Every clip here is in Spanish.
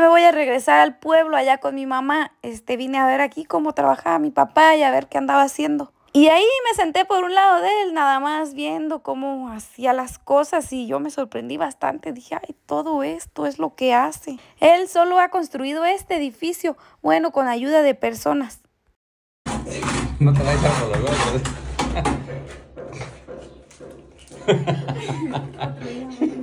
me voy a regresar al pueblo allá con mi mamá. Este, vine a ver aquí cómo trabajaba mi papá y a ver qué andaba haciendo. Y ahí me senté por un lado de él, nada más viendo cómo hacía las cosas y yo me sorprendí bastante. Dije, ay, todo esto es lo que hace. Él solo ha construido este edificio, bueno, con ayuda de personas.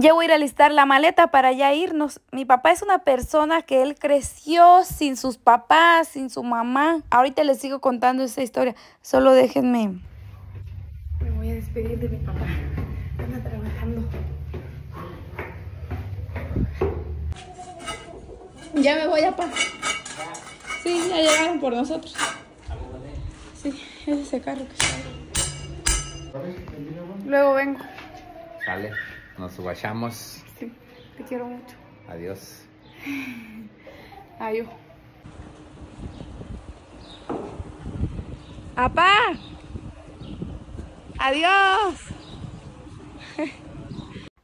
Ya voy a ir a listar la maleta para ya irnos. Mi papá es una persona que él creció sin sus papás, sin su mamá. Ahorita les sigo contando esa historia. Solo déjenme. Me voy a despedir de mi papá. Anda trabajando. Ya me voy a pasar. Sí, ya llegaron por nosotros. Sí, es ese carro que está Luego vengo. Sale. Nos subayamos. Sí, te quiero mucho. Adiós. Adiós. Oh. ¡Apá! ¡Adiós!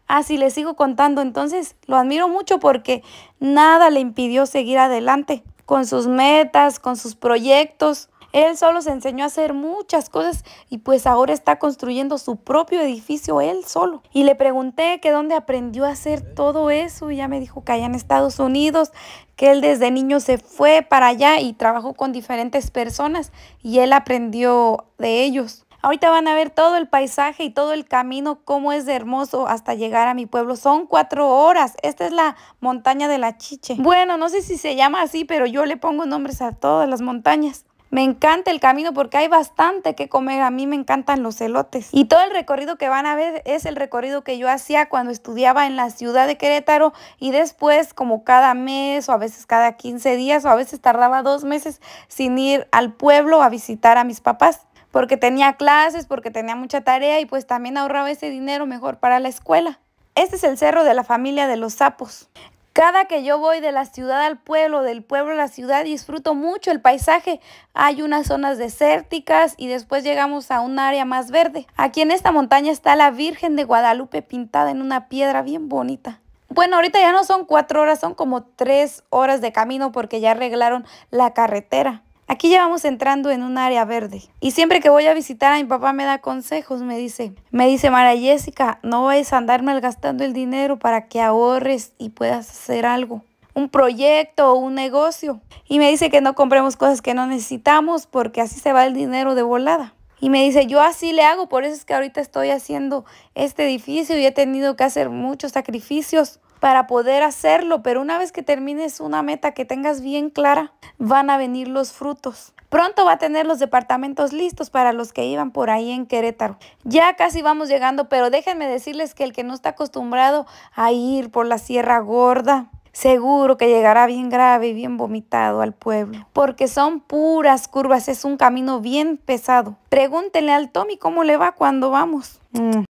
Ah, si le sigo contando, entonces lo admiro mucho porque nada le impidió seguir adelante con sus metas, con sus proyectos. Él solo se enseñó a hacer muchas cosas y pues ahora está construyendo su propio edificio él solo. Y le pregunté que dónde aprendió a hacer todo eso y ya me dijo que allá en Estados Unidos, que él desde niño se fue para allá y trabajó con diferentes personas y él aprendió de ellos. Ahorita van a ver todo el paisaje y todo el camino, cómo es hermoso hasta llegar a mi pueblo. Son cuatro horas. Esta es la montaña de la Chiche. Bueno, no sé si se llama así, pero yo le pongo nombres a todas las montañas. Me encanta el camino porque hay bastante que comer. A mí me encantan los elotes. Y todo el recorrido que van a ver es el recorrido que yo hacía cuando estudiaba en la ciudad de Querétaro y después como cada mes o a veces cada 15 días o a veces tardaba dos meses sin ir al pueblo a visitar a mis papás porque tenía clases, porque tenía mucha tarea y pues también ahorraba ese dinero mejor para la escuela. Este es el cerro de la familia de los sapos. Cada que yo voy de la ciudad al pueblo, del pueblo a la ciudad, disfruto mucho el paisaje. Hay unas zonas desérticas y después llegamos a un área más verde. Aquí en esta montaña está la Virgen de Guadalupe pintada en una piedra bien bonita. Bueno, ahorita ya no son cuatro horas, son como tres horas de camino porque ya arreglaron la carretera. Aquí ya vamos entrando en un área verde. Y siempre que voy a visitar a mi papá me da consejos, me dice, me dice Mara Jessica, no vayas a andar malgastando el dinero para que ahorres y puedas hacer algo, un proyecto o un negocio. Y me dice que no compremos cosas que no necesitamos porque así se va el dinero de volada. Y me dice, yo así le hago, por eso es que ahorita estoy haciendo este edificio y he tenido que hacer muchos sacrificios para poder hacerlo, pero una vez que termines una meta que tengas bien clara, van a venir los frutos. Pronto va a tener los departamentos listos para los que iban por ahí en Querétaro. Ya casi vamos llegando, pero déjenme decirles que el que no está acostumbrado a ir por la Sierra Gorda, seguro que llegará bien grave y bien vomitado al pueblo, porque son puras curvas, es un camino bien pesado. Pregúntenle al Tommy cómo le va cuando vamos. Mm.